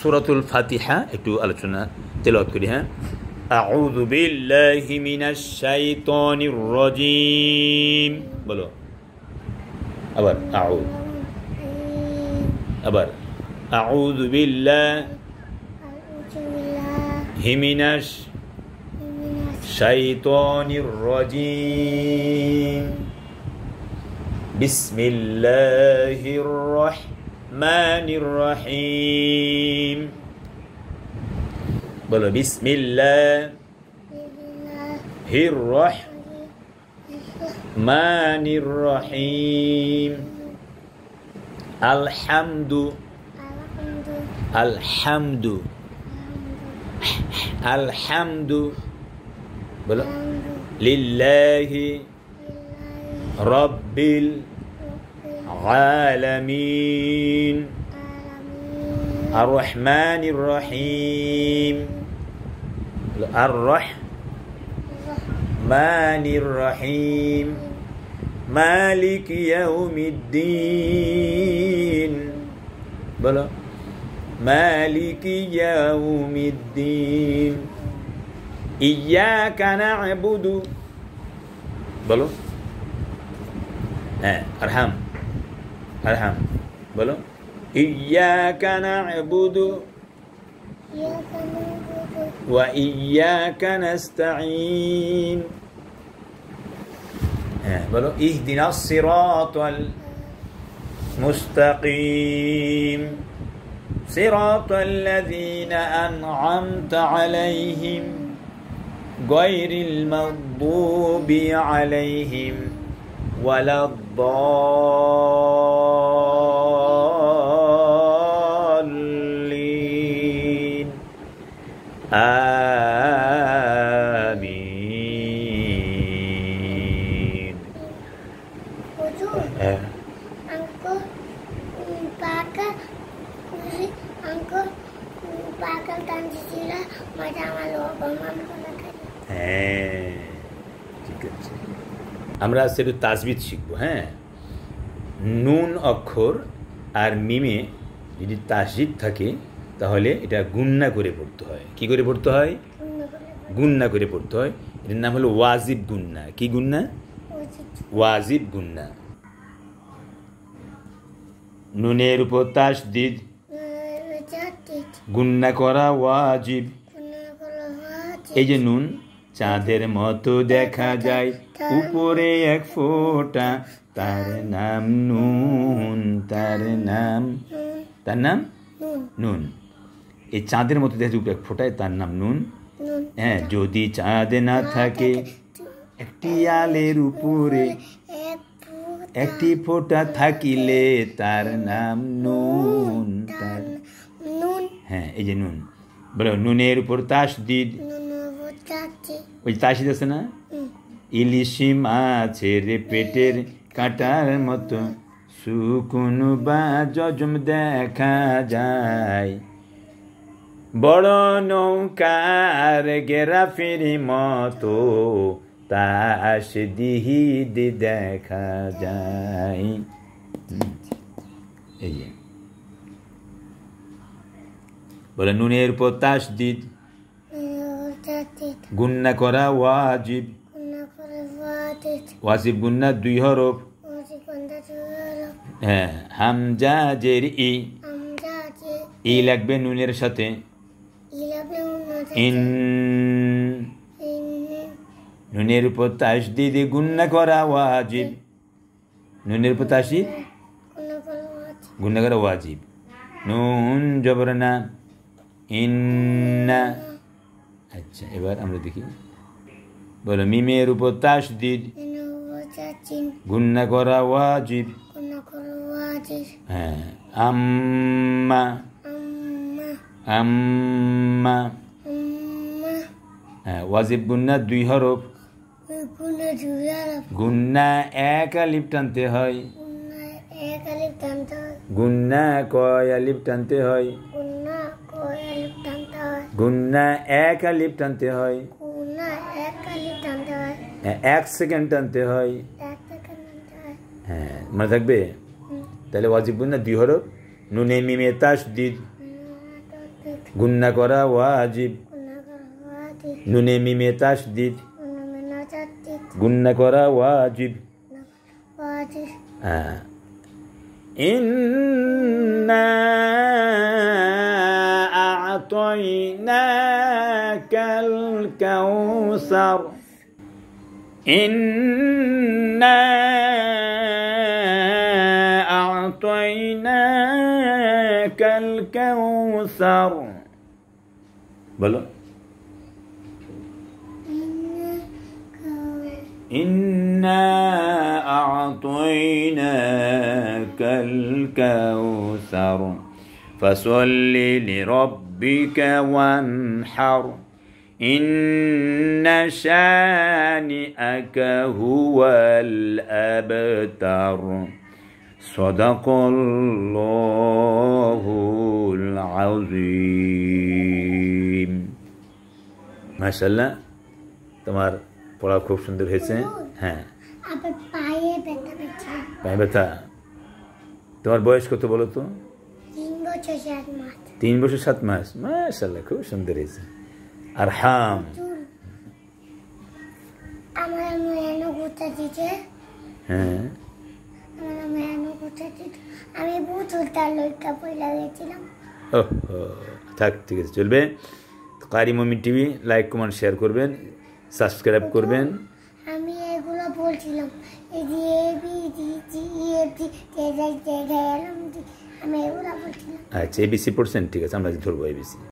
সুরাতুল ফাতিহা একটু আলোচনা তেলত করি হ্যাঁ أعوذ بالله من الشيطان الرجيم বলো আবার أعوذ আবার أعوذ بالله من الشيطان الرجيم بسم الله الرحمن الرحمن الرحيم بل بسم الله الرحمن الرحيم الحمد الحمد الحمد لله رب الله العالمين الرحمن الرحيم الرحمن الرحيم مالك يوم الدين بلا مالك يوم الدين إياك نعبد بلو آه. أرحم अरहम بلو إياك نعبد وإياك نستعين آه، بلو اهدنا الصراط المستقيم صراط الذين أنعمت عليهم غير المغضوب عليهم ولا الضالين آمين Hey. আমরা সেটু তাজবিদ শিখব হ্যাঁ নুন অক্ষর আর মিমে যদি তাসজিদ থাকে তাহলে এটা গুন্না করে পড়তে হয় কি করে পড়তে হয় গুন্না করে পড়তে হয় এটার নাম হলো ওয়াজিব গুন্না কি গুন্না ওয়াজিব গুন্না নুনের উপর তাসদিদ গুন্না করা ওয়াজিব এই যে নুন চাঁদের মতো দেখা যায় উপরে এক ফোঁটা তার নাম নুন তার নাম তার নাম নুন এই চাঁদের মতো দেখেছি উপরে এক ফোঁটায় তার নাম নুন হ্যাঁ যদি চাঁদে না থাকে একটি আলের উপরে একটি ফোঁটা থাকিলে তার নাম নুন তার হ্যাঁ এই যে নুন বলো নুনের উপর তাস তাসদিদ ওই তাস আছে না ইলিশি মাছের পেটের কাঁটার মতো শুকুনু বা যজম দেখা যায় বড় নৌকার ফিরি মতো তাস দি দেখা যায় বলে নুনের তাস দিদ গুন্না করা ওয়াজিব ওয়াসিফ গুন্না দুই হরফ হ্যাঁ হামজা জের ই ই লাগবে নুনের সাথে ইন নুনের উপর দিদি গুন্না করা ওয়াজিব নুনের উপর তাসিদ গুন্না করা ওয়াজিব নুন জবরনা ইন্না আচ্ছা এবার আমরা দেখি বলো মিমের উপর তাসদিদ গুন্না করা ওয়াজিব হ্যাঁ আম্মা আম্মা হ্যাঁ ওয়াজিব গুন্না দুই হরফ গুন্না এক আলিফ টানতে হয় গুন্না কয় আলিফ টানতে হয় গুন্না এক আলিফ টানতে হয় হ্যাঁ, এক সেকেন্ড টানতে হয় হ্যাঁ মনে থাকবে তাহলে ওয়াজিব গুন্না দুই হরফ নুনে মিমে দি গুন্না করা ওয়াজিব নুনে মিমে দি গুন্না করা ওয়াজিব হ্যাঁ إنا أعطيناك الكوثر إنا أعطيناك الكوثر بلى إنا أعطيناك الكوثر فصل لربك وانحر إن شانئك هو الأبتر صدق الله العظيم ما شاء الله তোমার পড়া খুব সুন্দর হয়েছে হ্যাঁ পায়ে ব্যথা তোমার বয়স কত বলো তো তিন বছর সাত মাস তিন বছর সাত মাস মাশাল্লাহ খুব সুন্দর হয়েছে আরহাম হ্যাঁ আমি থাক ঠিক আছে চলবে curry mommy TV like comment share করবেন সাবস্ক্রাইব করবেন আমি এগুলো বলছিলাম বি আমি এগুলো বলছিলাম আচ্ছা এবিসি পড়ছেন ঠিক আছে আমরা ধরবো এবিসি